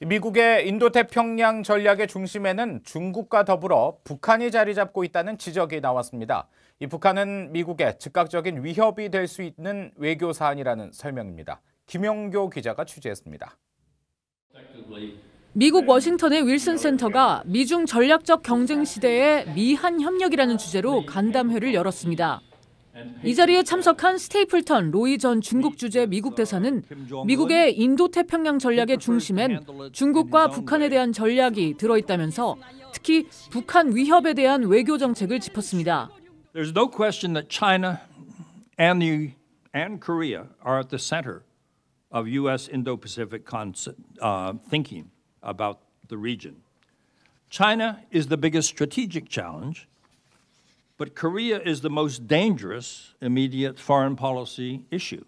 미국의 인도태평양 전략의 중심에는 중국과 더불어 북한이 자리 잡고 있다는 지적이 나왔습니다. 이 북한은 미국의 즉각적인 위협이 될 수 있는 외교 사안이라는 설명입니다. 김영교 기자가 취재했습니다. 미국 워싱턴의 윌슨 센터가 미중 전략적 경쟁 시대의 미한 협력이라는 주제로 간담회를 열었습니다. 이 자리에 참석한 스테이플턴 로이 전 중국 주재 미국 대사는 미국의 인도태평양 전략의 중심엔 중국과 북한에 대한 전략이 들어있다면서 특히 북한 위협에 대한 외교 정책을 짚었습니다. There's no question that China and the and Korea are at the center of U.S. Indo-Pacific uh, thinking about the region. China is the biggest strategic challenge. But Korea is the most dangerous immediate foreign policy issue.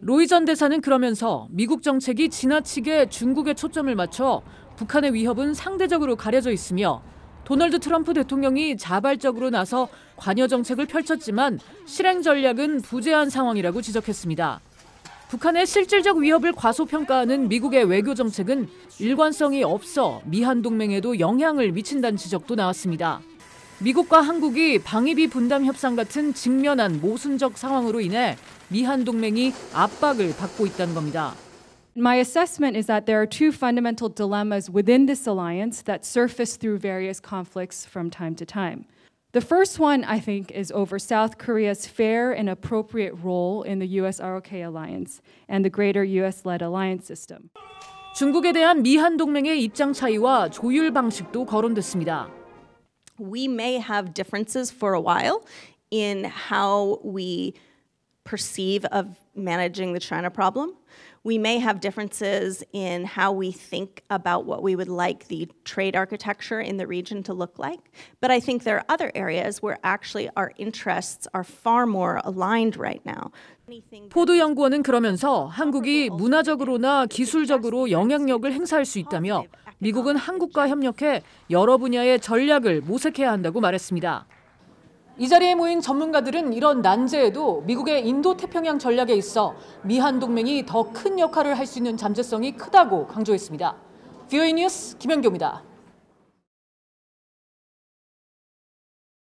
로이 전 대사는 그러면서 미국 정책이 지나치게 중국에 초점을 맞춰 북한의 위협은 상대적으로 가려져 있으며 도널드 트럼프 대통령이 자발적으로 나서 관여 정책을 펼쳤지만 실행 전략은 부재한 상황이라고 지적했습니다. 북한의 실질적 위협을 과소평가하는 미국의 외교 정책은 일관성이 없어 미한 동맹에도 영향을 미친다는 지적도 나왔습니다. 미국과 한국이 방위비 분담 협상 같은 직면한 모순적 상황으로 인해 미한 동맹이 압박을 받고 있다는 겁니다. My assessment is that there are two fundamental dilemmas within this alliance that surface through various conflicts from time to time. The first one, I think, is over South Korea's fair and appropriate role in the US ROK alliance and the greater US led alliance system. 중국에 대한 미한 동맹의 입장 차이와 조율 방식도 거론됐습니다. we may have differences for a while in how we perceive of managing the China problem. We may have differences in how we think about what we would like the trade architecture in the region to look like. But I think there are other areas where actually our interests are far more aligned right now. 포도 연구원은 그러면서 한국이 문화적으로나 기술적으로 영향력을 행사할 수 있다며 미국은 한국과 협력해 여러 분야의 전략을 모색해야 한다고 말했습니다. 이 자리에 모인 전문가들은 이런 난제에도 미국의 인도태평양 전략에 있어 미한 동맹이 더 큰 역할을 할 수 있는 잠재성이 크다고 강조했습니다. v o 뉴스 김현교입니다.